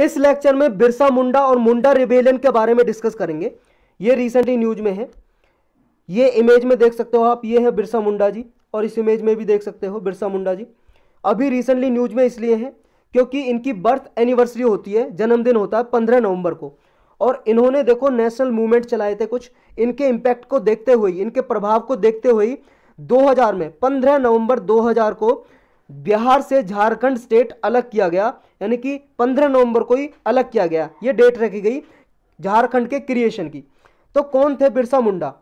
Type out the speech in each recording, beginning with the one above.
इस लेक्चर में बिरसा मुंडा और मुंडा रिबेलियन के बारे में डिस्कस करेंगे ये रिसेंटली न्यूज में है ये इमेज में देख सकते हो आप ये है बिरसा मुंडा जी और इस इमेज में भी देख सकते हो बिरसा मुंडा जी अभी रिसेंटली न्यूज में इसलिए है क्योंकि इनकी बर्थ एनिवर्सरी होती है जन्मदिन होता है पंद्रह नवंबर को और इन्होंने देखो नेशनल मूवमेंट चलाए थे कुछ इनके इम्पैक्ट को देखते हुए इनके प्रभाव को देखते हुए 2000 में 15 नवंबर 2000 को बिहार से झारखंड स्टेट अलग किया गया यानी कि 15 नवंबर को ही अलग किया गया ये डेट रखी गई झारखंड के क्रिएशन की तो कौन थे बिरसा मुंडा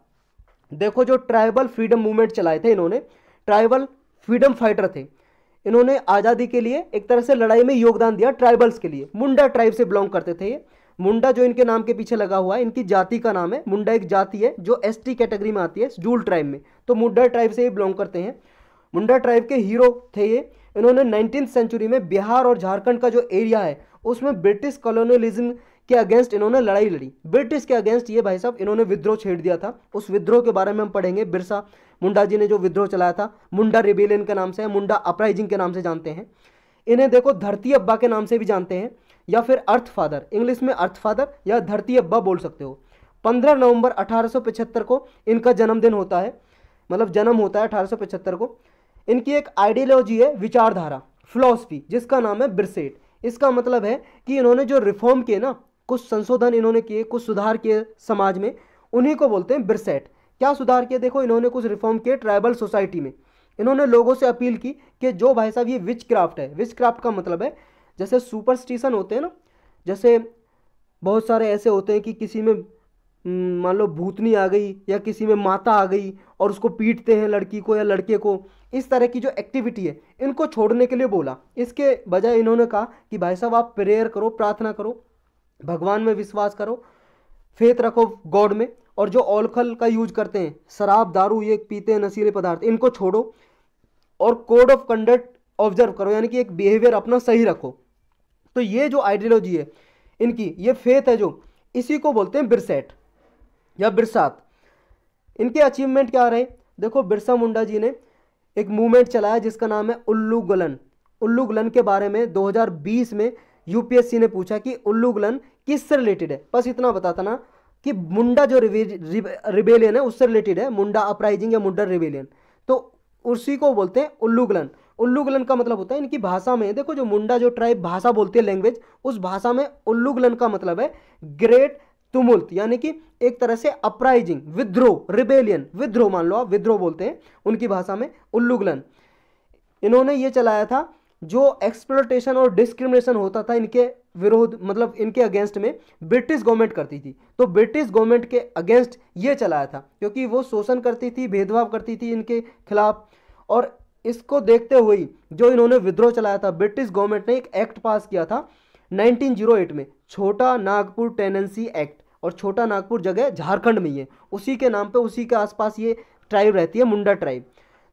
देखो जो ट्राइबल फ्रीडम मूवमेंट चलाए थे इन्होंने ट्राइबल फ्रीडम फाइटर थे इन्होंने आज़ादी के लिए एक तरह से लड़ाई में योगदान दिया ट्राइबल्स के लिए मुंडा ट्राइब से बिलोंग करते थे ये मुंडा जो इनके नाम के पीछे लगा हुआ है इनकी जाति का नाम है मुंडा एक जाति है जो एसटी कैटेगरी में आती है जूल ट्राइब में तो मुंडा ट्राइब से ही बिलोंग करते हैं मुंडा ट्राइब के हीरो थे ये इन्होंने नाइनटीन सेंचुरी में बिहार और झारखंड का जो एरिया है उसमें ब्रिटिश कॉलोनियलिज्म के अगेंस्ट इन्होंने लड़ाई लड़ी ब्रिटिश के अगेंस्ट ये भाई साहब इन्होंने विद्रोह छेड़ दिया था उस विद्रोह के बारे में हम पढ़ेंगे बिरसा मुंडा जी ने जो विद्रोह चलाया था मुंडा रिबेलियन के नाम से मुंडा अपराइजिंग के नाम से जानते हैं इन्हें देखो धरती अब्बा के नाम से भी जानते हैं या फिर अर्थ फादर इंग्लिश में अर्थ फादर या धरती अब्बा बोल सकते हो 15 नवंबर 1875 को इनका जन्मदिन होता है मतलब जन्म होता है 1875 को इनकी एक आइडियोलॉजी है विचारधारा फिलोसफी जिसका नाम है ब्रिसेट इसका मतलब है कि इन्होंने जो रिफॉर्म किए ना कुछ संशोधन इन्होंने किए कुछ सुधार किए समाज में उन्हीं को बोलते हैं ब्रिसेट क्या सुधार किए देखो इन्होंने कुछ रिफॉर्म किए ट्राइबल सोसाइटी में इन्होंने लोगों से अपील की कि जो भाई साहब ये विच क्राफ्ट है विच क्राफ्ट का मतलब है जैसे सुपरस्टिशन होते हैं ना जैसे बहुत सारे ऐसे होते हैं कि किसी में हम्म, मान लो भूतनी आ गई या किसी में माता आ गई और उसको पीटते हैं लड़की को या लड़के को इस तरह की जो एक्टिविटी है इनको छोड़ने के लिए बोला इसके बजाय इन्होंने कहा कि भाई साहब आप प्रेयर करो प्रार्थना करो भगवान में विश्वास करो फेथ रखो गॉड में और जो ओलखल का यूज करते हैं शराब दारू ये पीते हैं नशीले पदार्थ इनको छोड़ो और कोड ऑफ कंडक्ट ऑब्जर्व करो यानी कि एक बिहेवियर अपना सही रखो तो ये जो आइडियोलॉजी है इनकी ये फेथ है जो इसी को बोलते हैं बिरसेट या बिरसात इनके अचीवमेंट क्या रहे देखो बिरसा मुंडा जी ने एक मूवमेंट चलाया जिसका नाम है उल्लू गुलन उल्लू गुलन के बारे में 2020 में यूपीएससी ने पूछा कि उल्लू गुलन किससे रिलेटेड है बस इतना बताता ना कि मुंडा जो रिबेलियन है उससे रिलेटेड है मुंडा अपराइजिंग या मुंडा रिबेलियन तो उसी को बोलते हैं उल्लू गुलन उल्लू गुलन का मतलब होता है इनकी भाषा में देखो जो मुंडा जो ट्राइब भाषा बोलती है लैंग्वेज उस भाषा में उल्लू गुलन का मतलब है ग्रेट तुमुल्त यानी कि एक तरह से अपराइजिंग विद्रोह रिबेलियन विद्रोह मान लो आप विद्रोह बोलते हैं उनकी भाषा में उल्लुगलन इन्होंने ये चलाया था जो एक्सप्लोटेशन और डिस्क्रिमिनेशन होता था इनके विरोध मतलब इनके अगेंस्ट में ब्रिटिश गवर्नमेंट करती थी तो ब्रिटिश गवर्नमेंट के अगेंस्ट ये चलाया था क्योंकि वो शोषण करती थी भेदभाव करती थी इनके खिलाफ और इसको देखते हुए जो इन्होंने विद्रोह चलाया था ब्रिटिश गवर्नमेंट ने एक एक्ट पास किया था 1908 में छोटा नागपुर टेनेंसी एक्ट और छोटा नागपुर जगह झारखंड में ही है उसी के नाम पे उसी के आसपास ये ट्राइब रहती है मुंडा ट्राइब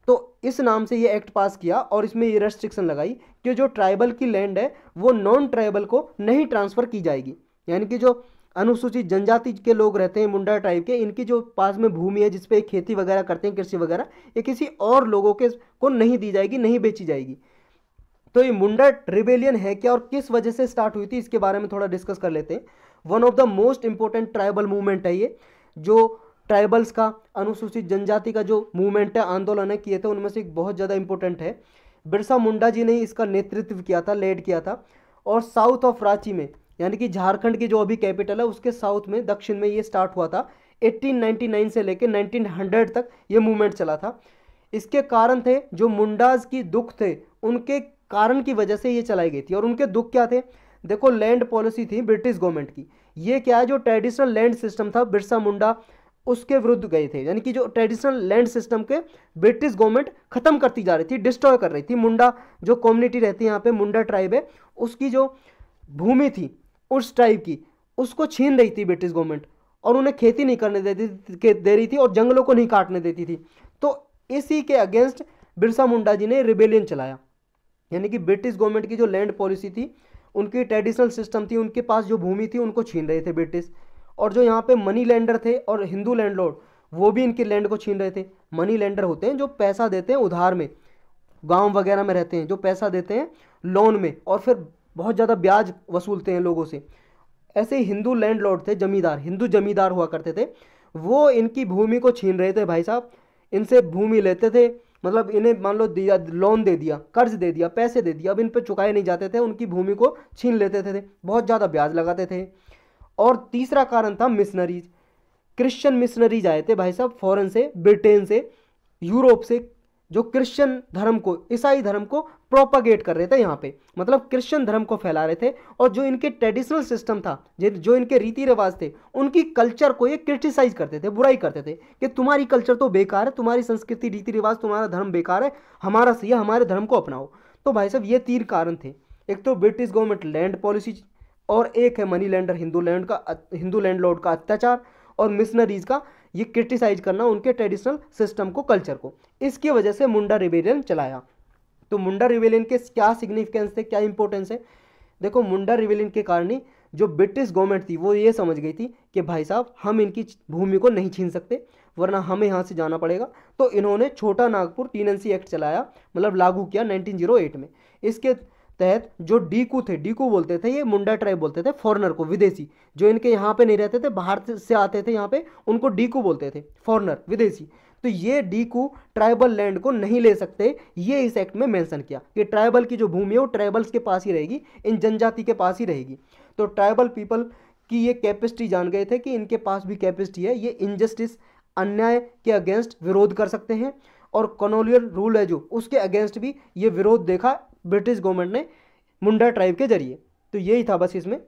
तो इस नाम से ये एक्ट पास किया और इसमें ये रेस्ट्रिक्शन लगाई कि जो ट्राइबल की लैंड है वो नॉन ट्राइबल को नहीं ट्रांसफ़र की जाएगी यानी कि जो अनुसूचित जनजाति के लोग रहते हैं मुंडा ट्राइब के इनकी जो पास में भूमि है जिसपे खेती वगैरह करते हैं कृषि वगैरह ये किसी और लोगों के को नहीं दी जाएगी नहीं बेची जाएगी तो ये मुंडा रिबेलियन है क्या और किस वजह से स्टार्ट हुई थी इसके बारे में थोड़ा डिस्कस कर लेते हैं one of the most important tribal movement है ये जो ट्राइबल्स का अनुसूचित जनजाति का जो मूवमेंट है आंदोलन है किए थे उनमें से एक बहुत ज़्यादा इंपॉर्टेंट है बिरसा मुंडा जी ने इसका नेतृत्व किया था लेड किया था और साउथ ऑफ रांची में यानी कि झारखंड की जो अभी कैपिटल है उसके साउथ में दक्षिण में ये स्टार्ट हुआ था 1899 से लेकर 1900 तक ये मूवमेंट चला था इसके कारण थे जो मुंडाज की दुख थे उनके कारण की वजह से ये चलाई गई थी और उनके दुख क्या थे देखो लैंड पॉलिसी थी ब्रिटिश गवर्नमेंट की ये क्या है जो ट्रेडिशनल लैंड सिस्टम था बिरसा मुंडा उसके विरुद्ध गए थे यानी कि जो ट्रेडिशनल लैंड सिस्टम के ब्रिटिश गवर्नमेंट खत्म करती जा रही थी डिस्ट्रॉय कर रही थी मुंडा जो कम्युनिटी रहती है यहाँ पे मुंडा ट्राइब है उसकी जो भूमि थी उस ट्राइब की उसको छीन रही थी ब्रिटिश गवर्नमेंट और उन्हें खेती नहीं करने देती दे रही थी और जंगलों को नहीं काटने देती थी तो इसी के अगेंस्ट बिरसा मुंडा जी ने रिबेलियन चलाया यानी कि ब्रिटिश गवर्नमेंट की जो लैंड पॉलिसी थी उनकी ट्रेडिशनल सिस्टम थी उनके पास जो भूमि थी उनको छीन रहे थे ब्रिटिश और जो यहाँ पे मनी लैंडर थे और हिंदू लैंडलॉर्ड वो भी इनके लैंड को छीन रहे थे मनी लैंडर होते हैं जो पैसा देते हैं उधार में गांव वगैरह में रहते हैं जो पैसा देते हैं लोन में और फिर बहुत ज़्यादा ब्याज वसूलते हैं लोगों से ऐसे ही हिंदू लैंडलॉर्ड थे जमींदार हिंदू जमींदार हुआ करते थे वो इनकी भूमि को छीन रहे थे भाई साहब इनसे भूमि लेते थे मतलब इन्हें मान लो दिया लोन दे दिया कर्ज दे दिया पैसे दे दिया अब इन पर चुकाए नहीं जाते थे उनकी भूमि को छीन लेते थे बहुत ज़्यादा ब्याज लगाते थे और तीसरा कारण था मिशनरीज क्रिश्चियन मिशनरीज आए थे भाई साहब फॉरेन से ब्रिटेन से यूरोप से जो क्रिश्चियन धर्म को ईसाई धर्म को प्रोपागेट कर रहे थे यहाँ पे मतलब क्रिश्चियन धर्म को फैला रहे थे और जो इनके ट्रेडिशनल सिस्टम था जो इनके रीति रिवाज थे उनकी कल्चर को ये क्रिटिसाइज करते थे बुराई करते थे कि तुम्हारी कल्चर तो बेकार है तुम्हारी संस्कृति रीति रिवाज तुम्हारा धर्म बेकार है हमारा सही है हमारे धर्म को अपनाओ तो भाई साहब ये तीन कारण थे एक तो ब्रिटिश गवर्नमेंट लैंड पॉलिसी और एक है मनी लैंडर हिंदू लैंड का हिंदू लैंड का अत्याचार और मिशनरीज का ये क्रिटिसाइज करना उनके ट्रेडिशनल सिस्टम को कल्चर को इसकी वजह से मुंडा रिवेलियन चलाया तो मुंडा रिवेलियन के क्या सिग्निफिकेंस थे क्या इंपॉर्टेंस है देखो मुंडा रिवेलियन के कारण ही जो ब्रिटिश गवर्नमेंट थी वो ये समझ गई थी कि भाई साहब हम इनकी भूमि को नहीं छीन सकते वरना हमें यहाँ से जाना पड़ेगा तो इन्होंने छोटा नागपुर टीन एक्ट चलाया मतलब लागू किया 1908 में इसके तहत जो डीकू थे डीकू बोलते थे ये मुंडा ट्राइब बोलते थे फॉरनर को विदेशी जो इनके यहाँ पे नहीं रहते थे बाहर से आते थे यहाँ पे उनको डीकू बोलते थे फॉरनर विदेशी तो ये डीकू ट्राइबल लैंड को नहीं ले सकते ये इस एक्ट में मेंशन किया कि ट्राइबल की जो भूमि है वो ट्राइबल्स के पास ही रहेगी इन जनजाति के पास ही रहेगी तो ट्राइबल पीपल की ये कैपेसिटी जान गए थे कि इनके पास भी कैपेसिटी है ये इनजस्टिस अन्याय के अगेंस्ट विरोध कर सकते हैं और कॉलोनियल रूल है जो उसके अगेंस्ट भी ये विरोध देखा ब्रिटिश गवर्नमेंट ने मुंडा ट्राइब के जरिए तो यही था बस इसमें